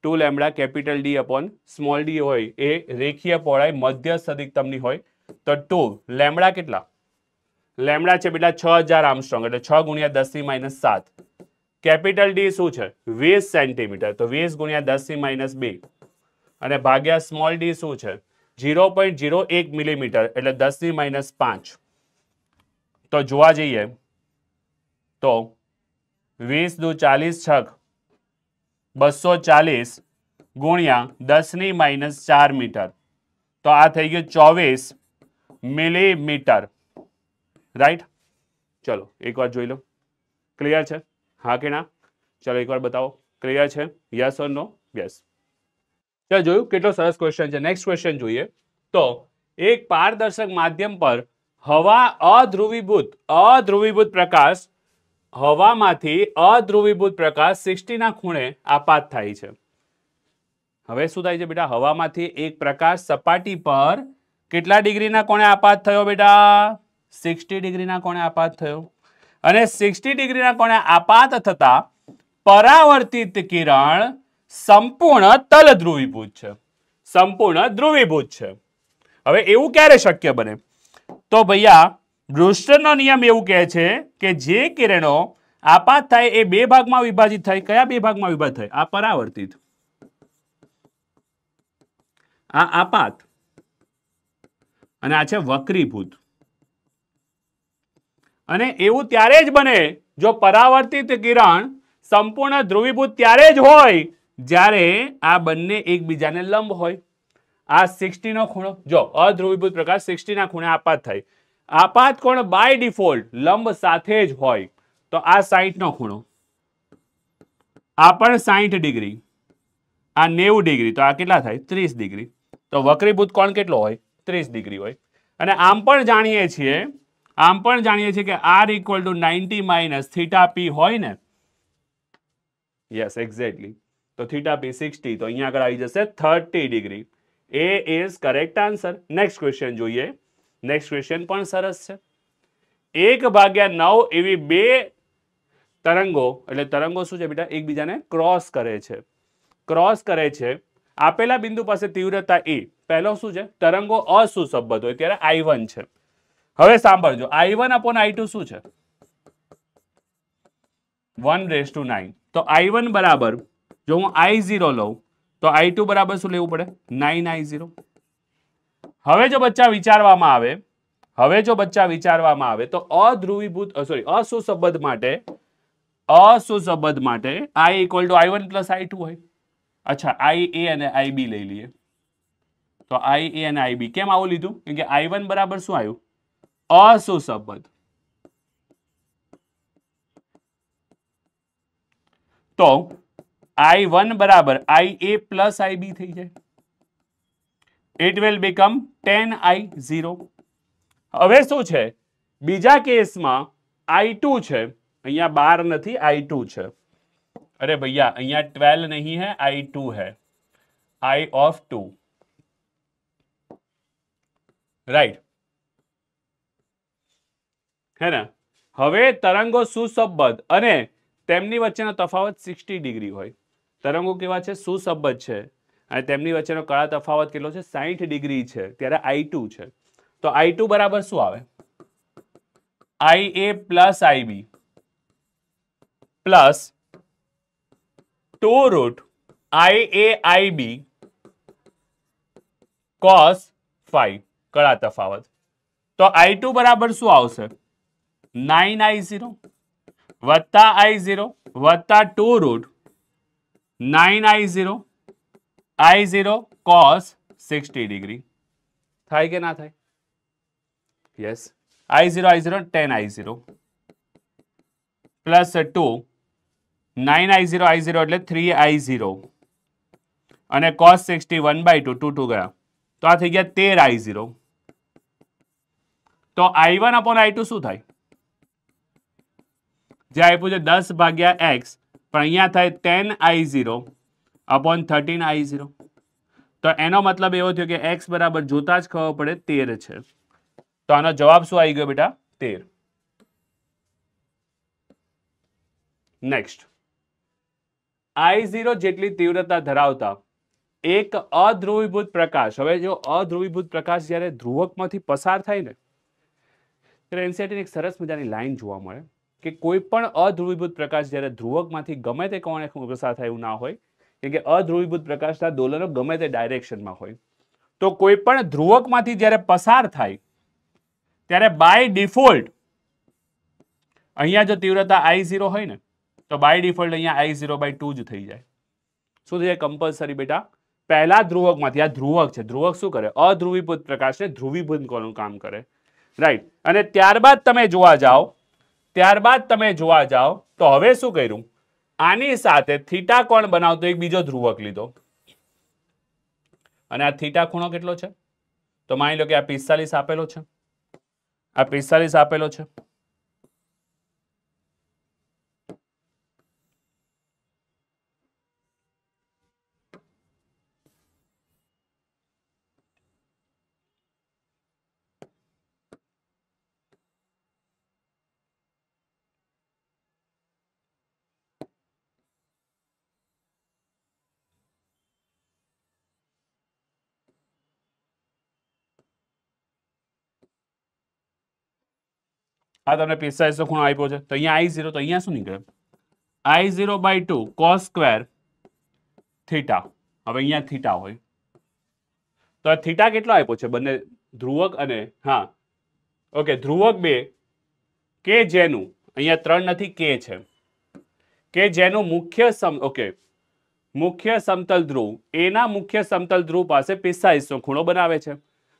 two lambda capital D upon small D હોય એ રેખીય પહોળાઈ મધ્ય સદિકતમની હોય તો ટુ લેમડા કેટલા લેમડા છે બેટા છ હજાર આમસ્ટ્રોંગ એટલે છ ગુણ્યા દસની માઇનસ સાત કેપિટલ ડી શું છે વીસ સેન્ટીમીટર તો વીસ ગુણ્યા દસની માઇનસ બે અને ભાગ્યા સ્મોલ ડી શું છે જીરો પોઈન્ટ ઝીરો એક મિલીમીટર એટલે દસની માઇનસ પાંચ તો જોવા જઈએ તો वीस दू चालीस छक बसो चालीस गुणिया दस माइनस चार मीटर तो आ थी गये चौबीस मिलीमीटर राइट चलो एक बार जो लो क्लियर है हाँ के ना चलो एक बार बताओ क्लियर है यस और नो यस चलो जो के सरस क्वेश्चन है नेक्स्ट क्वेश्चन जो है तो एक पारदर्शक मध्यम पर हवा अध्रुवीभूत अध्रुवीभूत प्रकाश હવામાંથી અધ્રુવીભૂત પ્રકાશ સિક્સટીના ખૂણે આપાત થાય છે હવે શું થાય છે બેટા હવામાંથી એક પ્રકાશ સપાટી પર કેટલા ડિગ્રીના કોણે આપાત થયો બેટા સિક્સટી ડિગ્રીના કોણે આપાત થયો અને સિક્સટી ડિગ્રીના કોણે આપાત થતા પરાવર્તિત કિરણ સંપૂર્ણ તલ ધ્રુવીભૂત છે સંપૂર્ણ ધ્રુવીભૂત છે હવે એવું ક્યારે શક્ય બને તો ભૈયા બ્રુસ્ટરનો નિયમ એવું કહે છે કે જે કિરણો આપાત થાય એ બે ભાગમાં વિભાજિત થાય કયા બે ભાગમાં વિભાજિત થાય આ પરાવર્તિત આ આપાત અને આ છે વક્રીભૂત અને એવું ત્યારે જ બને જો પરાવર્તિત કિરણ સંપૂર્ણ ધ્રુવીભૂત ત્યારે જ હોય જ્યારે આ બંને એકબીજાને લંબ હોય આ સિક્સટીનો ખૂણો જો અધ્રુવીભૂત પ્રકાશ સિક્સટીના ખૂણે આપાત થાય આપાત કોણ બાય ડિફોલ્ટ લંબ સાથે જ હોય તો આ સાહીઠ નો ખૂણો આ પણ સાહીઠ ડિગ્રી આ નેવું ડિગ્રી તો આ કેટલા થાય ત્રીસ ડિગ્રી તો વક્રીભૂત કોણ કેટલો હોય ત્રીસ ડિગ્રી હોય અને આમ પણ જાણીએ છીએ આમ પણ જાણીએ છીએ કે R equal to ninety minus theta P હોય ને યસ એક્ઝેક્ટલી તો થીટા પી સિક્સટી તો અહીંયા આગળ આવી જશે thirty degree A is correct answer next question જોઈએ નેક્સ્ટ ક્વેશ્ચન પણ સરસ છે એક ભાગ્યા નવ એવી બે તરંગો એટલે તરંગો શું છે બેટા એકબીજાને ક્રોસ કરે છે ક્રોસ કરે છે આપેલા બિંદુ પાસે તીવ્રતા એ પહેલો શું છે તરંગો અસુસંબદ્ધ હોય ત્યારે આઈ છે હવે સાંભળજો આઈ વન અપોન આઈ શું છે વન રેસ ટુ નાઇન તો આઈ વન બરાબર જો હું આઈ ઝીરો લઉં તો આઈ ટુ બરાબર શું લેવું પડે નાઇન આઈ ઝીરો હવે જો બચ્ચા વિચારવામાં આવે હવે જો બચ્ચા વિચારવામાં આવે તો અધ્રુવીભૂત સોરી અસુસંબંધ માટે અસુસંબંધ માટે I equal to I one plus I two હોય અચ્છા આઈ એ અને આઈ બી લઈ લઈએ તો આઈ એ અને આઈ બી કેમ આવું લીધું કેમ કે આઈ વન બરાબર શું આવ્યું અસુસંબંધ તો આઈ વન બરાબર આઈ એ પ્લસ આઈ બી થઈ જાય it will become ten I zero હવે શું છે બીજા કેસમાં આઈ ટુ છે અહીંયા બાર નથી આઈ ટુ છે અરે ભૈયા અહીંયા ટ્વેલ્વ નહીં હે આઈ ટુ હે આઈ ઓફ ટુ રાઈટ હે ને હવે તરંગો સુસંબદ્ધ અને તેમની વચ્ચેનો તફાવત સિક્સટી ડિગ્રી હોય તરંગો કેવા છે સુસંબદ્ધ છે અને તેમની વચ્ચેનો કળા તફાવત કેટલો છે 60 ડિગ્રી છે ત્યારે i2 છે તો i2 બરાબર શું આવે ia + ib + 2√iaib cos 5 કળા તફાવત તો i2 બરાબર શું આવશે 9i0 + i0 + 2√9i0 I zero cos sixty degree થાય કે ના થાય yes I zero I zero ten I zero plus two nine I zero I zero એટલે થ્રી આઈ ઝીરો અને cos sixty one by two two two ગયા તો આ થઈ ગયા તેર આઈ ઝીરો તો I one upon I two શું થાય જે આપ્યું છે દસ ભાગ્યા એક્સ પણ અહીંયા થાય ten I zero upon thirteen I zero તો એનો મતલબ એવો થયો કે એક્સ બરાબર જોતા જ ખબર પડે તેર છે તો આનો જવાબ શું આવી ગયો બેટા તેર નેક્સ્ટ આઈ ઝીરો જેટલી તીવ્રતા ધરાવતા એક અધ્રુવીભૂત પ્રકાશ હવે જો અધ્રુવીભૂત પ્રકાશ જ્યારે ધ્રુવકમાંથી પસાર થાય ને ત્યારે એનસીઆરટીની એક સરસ મજાની લાઈન જોવા મળે કે કોઈ પણ અધ્રુવીભૂત પ્રકાશ જ્યારે ધ્રુવકમાંથી ગમે તે કોણે પસાર થાય એવું ના હોય કે અધ્રુવીભૂત પ્રકાશના દોલનો ગમે તે ડાયરેક્શનમાં હોય તો કોઈ પણ ધ્રુવકમાંથી જ્યારે પસાર થાય ત્યારે બાય ડિફોલ્ટ અહીંયા જો તીવ્રતા આઈ ઝીરો હોય ને તો બાય ડિફોલ્ટ અહીંયા આઈ ઝીરો બાય ટુ જ થઈ જાય શું થઈ જાય કમ્પલસરી બેટા પહેલા ધ્રુવકમાંથી આ ધ્રુવક છે ધ્રુવક શું કરે અધ્રુવીભૂત પ્રકાશને ધ્રુવીભૂત કોનું કામ કરે રાઈટ અને ત્યારબાદ તમે જોવા જાઓ ત્યારબાદ તમે જોવા જાઓ તો હવે શું કર્યું આની સાથે થીટા કોણ બનાવતો એક બીજો ધ્રુવક લીધો અને આ થીટા ખૂણો કેટલો છે તો માની લો કે આ પિસ્તાલીસ આપેલો છે આ પિસ્તાલીસ આપેલો છે આ તમને પિસ્તાલીસનો ખૂણો આપ્યો છે તો અહીંયા આઈ ઝીરો તો અહીંયા શું નીકળે I zero by two cos square theta હવે અહીંયા થીટા હોય તો આ થીટા કેટલો આપ્યો છે બંને ધ્રુવક અને હા ઓકે ધ્રુવક બે કે જેનું અહીંયા ત્રણ નથી કે છે કે જેનું મુખ્ય સમ ઓકે મુખ્ય સમતલ ધ્રુવ એના મુખ્ય સમતલ ધ્રુવ પાસે પિસ્તાલીસનો ખૂણો બનાવે છે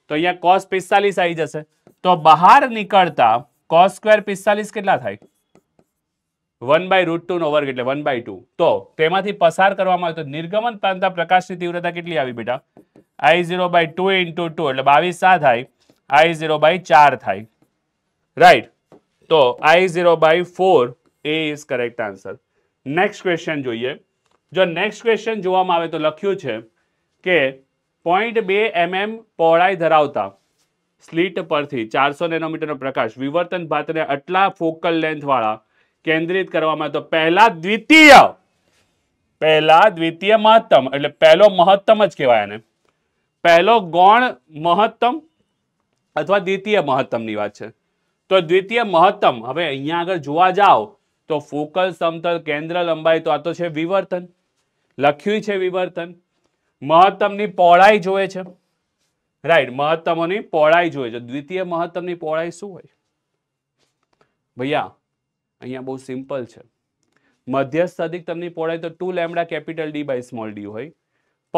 તો અહીંયા કોસ પિસ્તાલીસ આવી જશે તો બહાર નીકળતા કોસ સ્ક્વેર પિસ્તાલીસ કેટલા થાય વન બાય રૂટ ટુ નો વર્ગ એટલે વન બાય ટુ તો તેમાંથી પસાર કરવામાં આવે તો નિર્ગમન પામતા પ્રકાશની તીવ્રતા કેટલી આવી બેટા I zero by two into two એટલે બાવીસ સા થાય આઈ ઝીરો બાય ચાર થાય રાઈટ તો I zero by four A is correct answer next question જોઈએ જો નેક્સ્ટ ક્વેશ્ચન જોવામાં આવે તો લખ્યું છે કે પોઈન્ટ બે એમએમ mm પહોળાઈ ધરાવતા સ્લીટ પરથી ચારસો નેનોમીટરનો પ્રકાશ વિવર્તન ભાતને આટલા ફોકલ લેન્થવાળા કેન્દ્રિત કરવામાં આવે તો પહેલા દ્વિતીય પહેલા દ્વિતીય મહત્તમ એટલે પહેલો મહત્તમ જ કહેવાય એને પહેલો ગૌણ મહત્તમ અથવા દ્વિતીય મહત્તમની વાત છે તો દ્વિતીય મહત્તમ હવે અહીંયા આગળ જોવા જાઓ તો ફોકલ સમતલ કેન્દ્ર લંબાઈ તો આ તો છે વિવર્તન લખ્યું છે વિવર્તન મહત્તમની પહોળાઈ જોવે છે રાઈટ મહત્તમની પહોળાઈ જોઈએ છે દ્વિતીય મહત્તમની પહોળાઈ શું હોય ભૈયા અહીંયા બહુ સિમ્પલ છે મધ્યસ્થ અધિકતમની પહોળાઈ તો two lambda capital D by small D હોય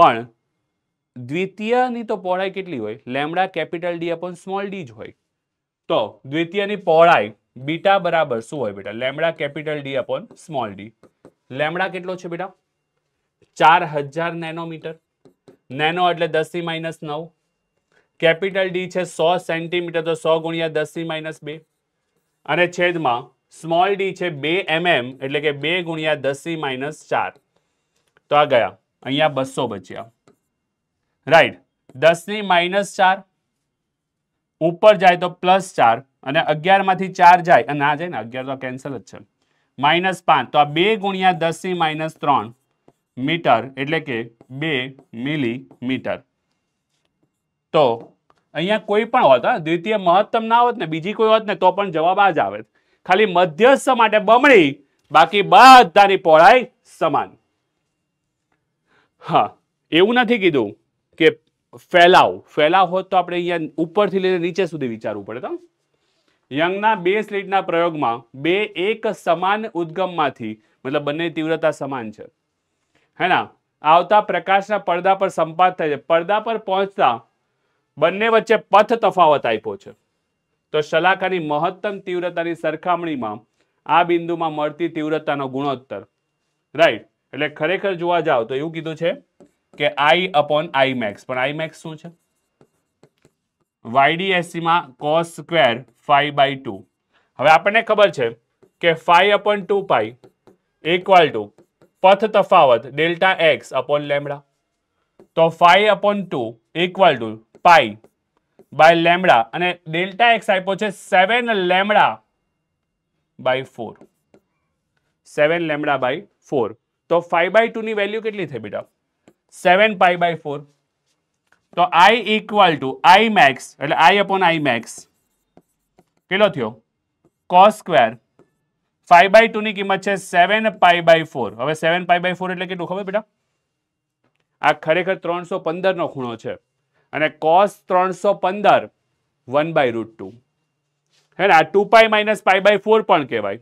પણ દ્વિતીયની તો પહોળાઈ કેટલી હોય lambda capital D upon small D જ હોય તો દ્વિતીયની પહોળાઈ બીટા બરાબર શું હોય બેટા lambda capital D upon small D lambda કેટલો છે બેટા ચાર હજાર નેનોમીટર નેનો એટલે દસ થી માઇનસ નવ કેપિટલ ડી છે સો સેન્ટીમીટર તો સો ગુણ્યા દસની માઇનસ બે અને છેદમાં સ્મોલ ડી છે બે એમએમ mm, એટલે કે બે ગુણ્યા દસની માઇનસ ચાર તો આ ગયા અહીંયા બસો બચ્યા રાઈટ દસની માઇનસ ચાર ઉપર જાય તો પ્લસ ચાર અને અગિયારમાંથી ચાર જાય ના જાય ને અગિયાર તો કેન્સલ જ છે માઇનસ પાંચ તો આ બે ગુણ્યા દસની માઇનસ ત્રણ મીટર એટલે કે બે મિલીમીટર તો અહીંયા કોઈ પણ હોત દ્વિતીય મહત્તમ ના હોત ને બીજી કોઈ હોત ને તો પણ જવાબ આ જ આવે ખાલી મધ્યસ્થ માટે બમણી બાકી બધાની પહોળાઈ સમાન હા એવું નથી કીધું કે ફેલાવ ફેલાવ હોત તો આપણે અહીંયા ઉપરથી લઈને નીચે સુધી વિચારવું પડે તો યંગના બે સ્લીટના પ્રયોગમાં બે એક સમાન ઉદ્ગમમાંથી મતલબ બંને તીવ્રતા સમાન છે હે ના આવતા પ્રકાશના પડદા પર સંપાત થાય છે પડદા પર પહોંચતા બંને વચ્ચે પથ તફાવત આપ્યો છે તો શલાકાની મહત્તમ તીવ્રતાની સરખામણીમાં આ બિંદુમાં મળતી તીવ્રતાનો ગુણોત્તર રાઈટ એટલે ખરેખર જોવા જાવ તો એવું કીધું છે કે આઈ અપોન આઈ મેક્સ પણ આઈ મેક્સ શું છે વાયડીએસસીમાં cos square five by two હવે આપણને ખબર છે કે five upon two pi equal to પથ તફાવત ડેલ્ટા એક્સ અપોન લેમડા तो 5/2 = पाई बाय लैम्डा और डेल्टा एक्स ไอ પો છે 7 લેમ્ડા / 4 7 લેમ્ડા / 4 તો 5/2 ની વેલ્યુ કેટલી થાય બેટા 7 पाई / 4 તો i = i max એટલે i / i max કેલો થયો cos² 5/2 ની કિંમત છે 7 पाई / 4 હવે 7 पाई / 4 એટલે કે શું ખબર બેટા આ ખરેખર ત્રણસો પંદરનો ખૂણો છે અને કોસ ત્રણસો પંદર વન બાય રૂટ ટુ હે ને આ two pi minus pi by four પણ કહેવાય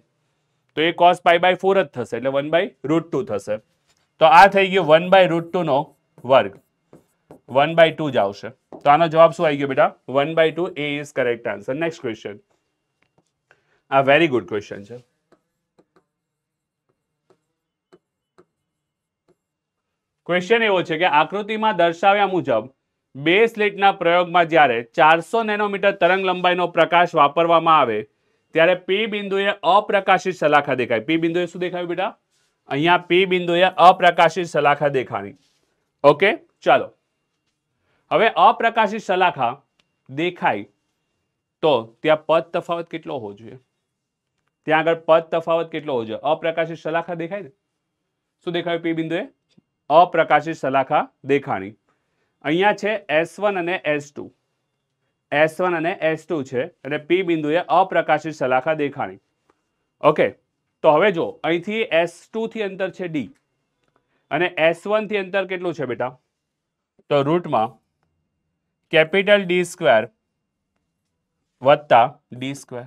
તો એ કોસ પાય બાય ફોર જ થશે એટલે વન બાય રૂટ ટુ થશે તો આ થઈ ગયું વન બાય રૂટ ટુનો વર્ગ વન બાય ટુ જ આવશે તો આનો જવાબ શું આવી ગયો બેટા one by two A is correct answer next question આ વેરી ગુડ ક્વેશ્ચન છે ક્વેશ્ચન એવો છે કે આકૃતિમાં દર્શાવ્યા મુજબ બે સ્લિટના પ્રયોગમાં જ્યારે ચારસો નેનોમીટર તરંગ લંબાઈનો પ્રકાશ વાપરવામાં આવે ત્યારે પી બિંદુએ અપ્રકાશિત સલાખા દેખાય પી બિંદુએ શું દેખાયું બેટા અહીંયા પી બિંદુએ અપ્રકાશિત સલાખા દેખાણી ઓકે ચાલો હવે અપ્રકાશિત સલાખા દેખાય તો ત્યાં પદ તફાવત કેટલો હોવો જોઈએ ત્યાં આગળ પદ તફાવત કેટલો હોવો જોઈએ અપ્રકાશિત સલાખા દેખાય ને શું દેખાય પી બિંદુએ અપ્રકાશિત સલાખા દેખાણી અહીંયા છે એસ અને એસ ટુ અને એસ છે અને પી બિંદુએ અપ્રકાશિત સલાખા દેખાણી ઓકે તો હવે જો અહીંથી એસ થી અંતર છે ડી અને એસ થી અંતર કેટલું છે બેટા તો રૂટમાં કેપિટલ ડી સ્ક્વેર વત્તા ડી સ્ક્વેર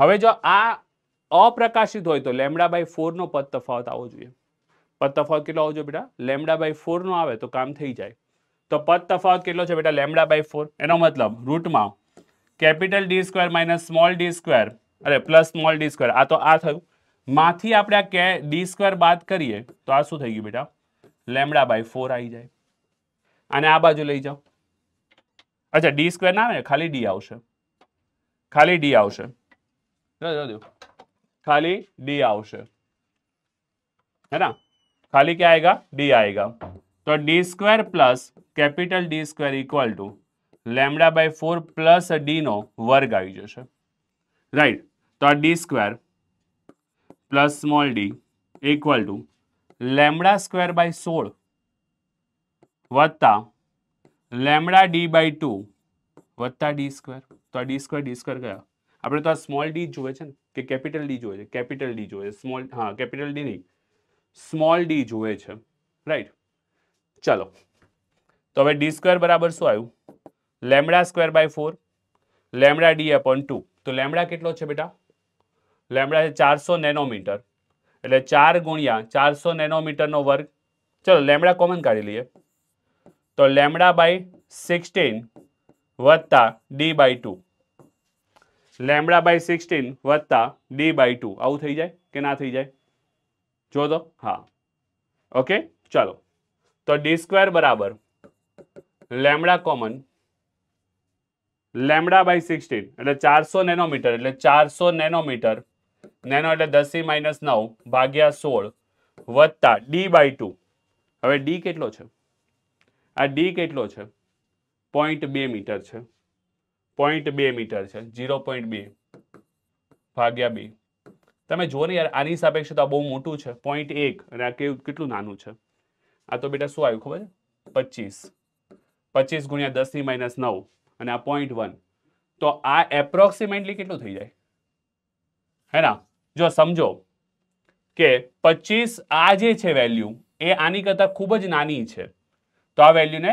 હવે જો આ અપ્રકાશિત હોય તો લેમડા બાય ફોરનો પદ તફાવત આવવો જોઈએ પદ તફાવત કેટલો આવજો બેટા લેમડા બાય ફોરનો આવે તો કામ થઈ જાય તો પદ તફાવત કેટલો છે બેટા લેમડા બાય ફોર એનો મતલબ રૂટમાં capital D square minus small D square અરે પ્લસ સ્મોલ ડી સ્ક્વેર આ તો આ થયું માંથી આપણે આ કે ડી સ્ક્વેર બાદ કરીએ તો આ શું થઈ ગયું બેટા લેમડા બાય ફોર આવી જાય અને આ બાજુ લઈ જાઓ અચ્છા ડી સ્ક્વેર ના આવે ખાલી ડી આવશે ખાલી ડી આવશે ખાલી ડી આવશે હે ના खाली क्या आएगा डी आएगा तो D square plus capital D square equal to lambda by 4 plus D नो वर्ग આવી જશે રાઈટ તો આ D square + small D = lambda square by 16 + lambda D by 2 + D square તો આ D સ્ક્વેર D સ્ક્વેર ગયા આપણે તો આ સ્મોલ D જોવે છે ને કે કેપિટલ D જોવે છે કેપિટલ D જોવે છે સ્મોલ હા કેપિટલ D ની સ્મોલ ડી જોવે છે રાઈટ ચલો તો હવે ડી સ્ક્વેર બરાબર શું આવ્યું lambda square by four lambda D upon two તો લેમડા કેટલો છે બેટા લેમડા છે ચારસો નેનોમીટર એટલે ચાર ગુણ્યા ચારસો નેનોમીટરનો વર્ગ ચલો લેમડા કોમન કાઢી લઈએ તો લેમડા બાય સિક્સટીન વત્તા D by two lambda by sixteen વત્તા ડી બાય ટુ આવું થઈ જાય કે ના થઈ જાય જો તો હા ઓકે ચાલો તો ડી સ્ક્વેર બરાબર lambda common lambda by sixteen એટલે ચારસો નેનોમીટર એટલે ચારસો નેનોમીટર નેનો એટલે દસી માઇનસ નવ ભાગ્યા સોળ વત્તા ડી બાય ટુ હવે ડી કેટલો છે આ ડી કેટલો છે પોઈન્ટ બે મીટર છે પોઈન્ટ બે મીટર છે ઝીરો પોઈન્ટ બે ભાગ્યા બે તમે જુઓ ને યાર આની સાપેક્ષે તો આ બહુ મોટું છે પોઈન્ટ એક અને આ કેવું કેટલું નાનું છે આ તો બેટા શું આવ્યું ખબર છે પચીસ પચીસ ગુણ્યા દસની માઇનસ નવ અને આ પોઈન્ટ વન તો આ એપ્રોક્સિમેટલી કેટલું થઈ જાય હે ના જો સમજો કે પચીસ આ જે છે વેલ્યુ એ આની કરતાં ખૂબ જ નાની છે તો આ વેલ્યુને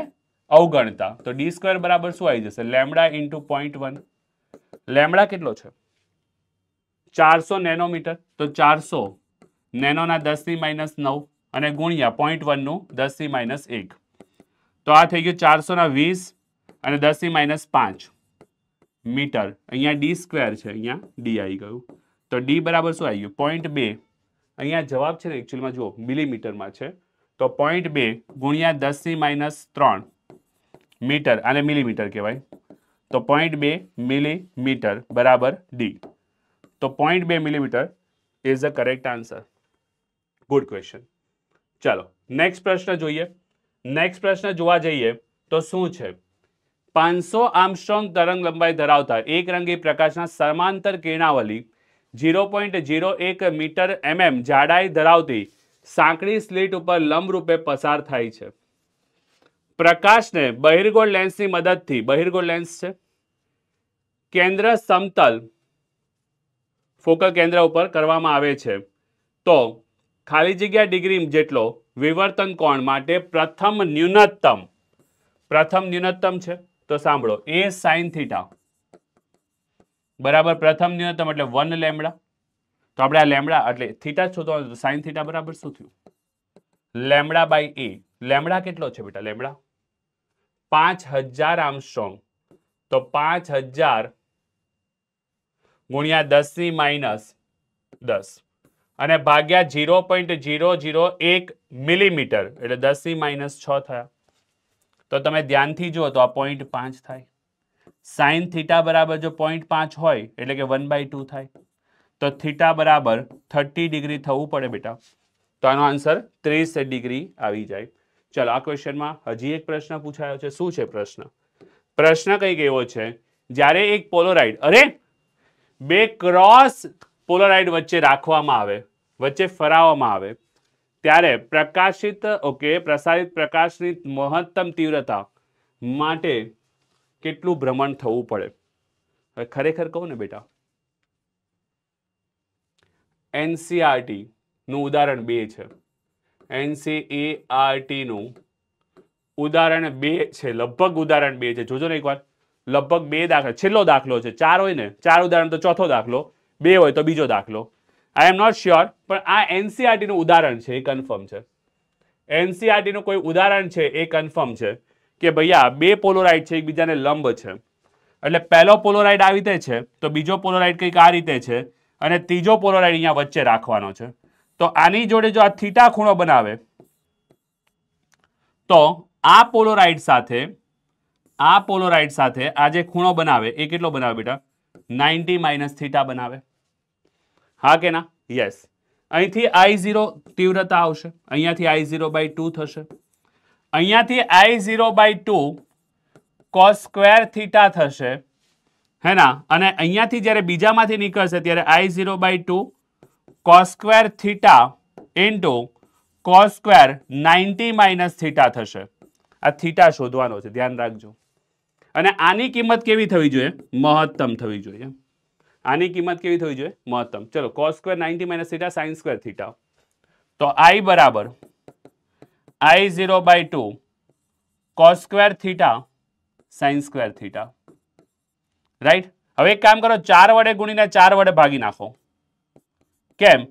અવગણતા તો ડી સ્ક્વેર બરાબર શું આવી જશે lambda into point one lambda કેટલો છે ચારસો નેનોમીટર તો ચારસો નેનોના દસની માઇનસ નવ અને ગુણ્યા પોઈન્ટ વનનું દસની માઇનસ એક તો આ થઈ ગયું ચારસોના વીસ અને દસની માઇનસ પાંચ મીટર અહીંયા ડી સ્ક્વેર છે અહીંયા ડી આવી ગયું તો ડી બરાબર શું આવી ગયું પોઈન્ટ બે અહીંયા જવાબ છે ને એકચ્યુઅલમાં જુઓ મિલીમીટરમાં છે તો પોઈન્ટ બે ગુણ્યા દસની માઇનસ ત્રણ મીટર આને મિલીમીટર કહેવાય તો પોઈન્ટ બે મિલીમીટર બરાબર ડી तो 0.2 millimetre is the correct answer good question चलो नेक्स्ट प्रश्न જોઈએ नेक्स्ट प्रश्न जोवा जाइए तो શું છે 500 આંગસ્ટ્રોંગ તરંગ લંબાઈ ધરાવતા એક રંગીય પ્રકાશના સમાંતર કિરણાવલી 0.01 મીટર mm જાડાઈ ધરાવતી સાંકડી સ્લિટ ઉપર લંબરૂપે પસાર થાય છે પ્રકાશને બહિર્ગોળ લેન્સની મદદથી બહિર્ગોળ લેન્સ છે કેન્દ્ર સમતલ ફોકલ કેન્દ્ર ઉપર કરવામાં આવે છે તો ખાલી જગ્યા ડિગ્રી જેટલો વિવર્તન કોણ માટે પ્રથમ ન્યૂનતમ પ્રથમ ન્યૂનતમ છે તો સાંભળો એ સાઇન થીટા બરાબર પ્રથમ ન્યૂનતમ એટલે વન લેમડા તો આપણે આ લેમડા એટલે થીટા શોધવાનું તો સાઇન થીટા બરાબર શું થયું લેમડા બાય એ લેમડા કેટલો છે બેટા લેમડા પાંચ હજાર સ્ટ્રોંગ તો પાંચ હજાર ગુણ્યા દસની માઇનસ દસ અને ભાગ્યા ઝીરો પોઈન્ટ જીરો જીરો એક મિલીમીટર એટલે દસની માઇનસ છ થયા તો તમે ધ્યાનથી જુઓ તો આ પોઈન્ટ પાંચ થાય સાઇન થીટા બરાબર જો પોઈન્ટ પાંચ હોય એટલે કે વન બાય ટુ થાય તો થીટા બરાબર થર્ટી ડિગ્રી થવું પડે બેટા તો આનો આન્સર ત્રીસ ડિગ્રી આવી જાય ચાલો આ ક્વેશ્ચનમાં હજી એક પ્રશ્ન પૂછાયો છે શું છે પ્રશ્ન પ્રશ્ન કંઈક એવો છે જ્યારે એક પોલોરાઇડ અરે બે ક્રોસ પોલરાઇડ વચ્ચે રાખવામાં આવે વચ્ચે ફરાવવામાં આવે ત્યારે પ્રકાશિત ઓકે પ્રસારિત પ્રકાશની મહત્તમ તીવ્રતા માટે કેટલું ભ્રમણ થવું પડે હવે ખરેખર કહું ને બેટા એનસીઆરટીનું e ઉદાહરણ બે છે એનસીએઆરટીનું e ઉદાહરણ બે છે લગભગ ઉદાહરણ બે છે જોજો ને એકવાર લગભગ બે દાખલા છેલ્લો દાખલો છે ચાર હોય ને ચાર ઉદાહરણ તો ચોથો દાખલો બે હોય તો બીજો દાખલો આઈ એમ નોટ શ્યોર પણ આ એનસીઆરટીનું e ઉદાહરણ છે એ કન્ફર્મ છે એનસીઆરટીનું e કોઈ ઉદાહરણ છે એ કન્ફર્મ છે કે ભૈયા બે પોલોરાઇડ છે એકબીજાને લંબ છે એટલે પહેલો પોલોરાઇડ આવી રીતે છે તો બીજો પોલોરાઇડ કંઈક આ રીતે છે અને ત્રીજો પોલોરાઇડ અહીંયા વચ્ચે રાખવાનો છે તો આની જોડે જો આ થીટા ખૂણો બનાવે તો આ પોલોરાઇડ સાથે આ પોલોરાઇડ સાથે આ જે ખૂણો બનાવે એ કેટલો બનાવે બેટા નાઇન્ટી માઇનસ થીટા બનાવે હા કે ના યસ અહીંથી આઈ ઝીરો તીવ્રતા આવશે અહીંયાથી આઈ ઝીરો બાય ટુ થશે અહીંયાથી I zero by two cos square theta થશે હે ના અને અહીંયાથી જ્યારે બીજામાંથી નીકળશે ત્યારે I zero by two cos square theta into cos square ninety minus theta થશે આ થીટા શોધવાનો છે ધ્યાન રાખજો અને આની કિંમત કેવી થવી જોઈએ મહત્તમ થવી જોઈએ આની કિંમત કેવી થવી જોઈએ મહત્તમ ચલો cos square ninety minus theta sine square theta તો આઈ બરાબર I zero by two cos square theta sine square theta right હવે એક કામ કરો ચાર વડે ગુણીને ચાર વડે ભાગી નાખો કેમ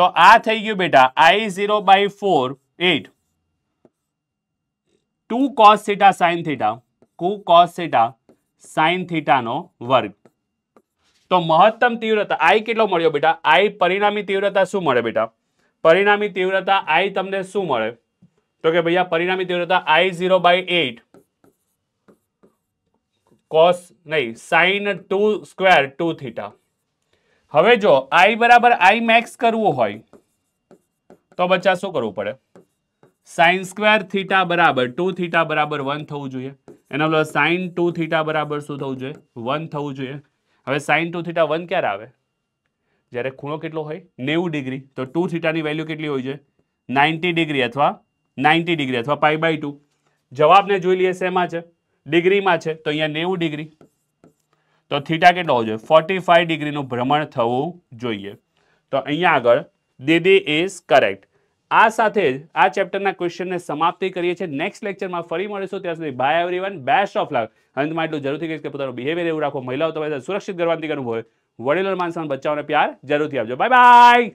તો આ થઈ ગયું બેટા I zero by four eight two cos theta sine theta કુ કોસ થીટા સાઇન થીટાનો વર્ગ તો મહત્તમ તીવ્રતા આઈ કેટલો મળ્યો બેટા આઈ પરિણામી તીવ્રતા શું મળે બેટા પરિણામી તીવ્રતા આઈ તમને શું મળે તો કે ભાઈ પરિણામી તીવ્રતા I zero by eight cos નહીં sine two square two theta હવે જો આઈ બરાબર આઈ મેક્સ કરવું હોય તો બચ્ચા શું કરવું પડે સાઇન સ્ક્વેર થીટા બરાબર ટુ થીટા બરાબર વન થવું જોઈએ એના બદલે સાઇન ટુ થીટા બરાબર શું થવું જોઈએ વન થવું જોઈએ હવે સાઇન ટુ થીટા વન ક્યારે આવે જ્યારે ખૂણો કેટલો હોય નેવું ડિગ્રી તો ટુ થીટાની વેલ્યુ કેટલી હોય છે નાઇન્ટી ડિગ્રી અથવા નાઇન્ટી ડિગ્રી અથવા પાઈ બાય ટુ જવાબને જોઈ લઈએ શેમાં છે ડિગ્રીમાં છે તો અહીંયા નેવું ડિગ્રી તો થીટા કેટલો હોવો જોઈએ ફોર્ટી ફાઈવ ડિગ્રીનું ભ્રમણ થવું જોઈએ તો અહીંયા આગળ દીદી ઇઝ કરેક્ટ આ સાથે જ આ ચેપ્ટરના ક્વેશ્ચનને સમાપ્તિ કરીએ છીએ નેક્સ્ટ લેક્ચરમાં ફરી મળીશું ત્યાં સુધી bye everyone best of luck અંતમાં એટલું જરૂરથી કહીશ કે પોતાનું બિહેવિયર એવું રાખો મહિલાઓ તમારી સુરક્ષિત કરવાની હોય વડીલો માનસાન બચાવને પ્યાર જરૂરથી આપજો બાય બાય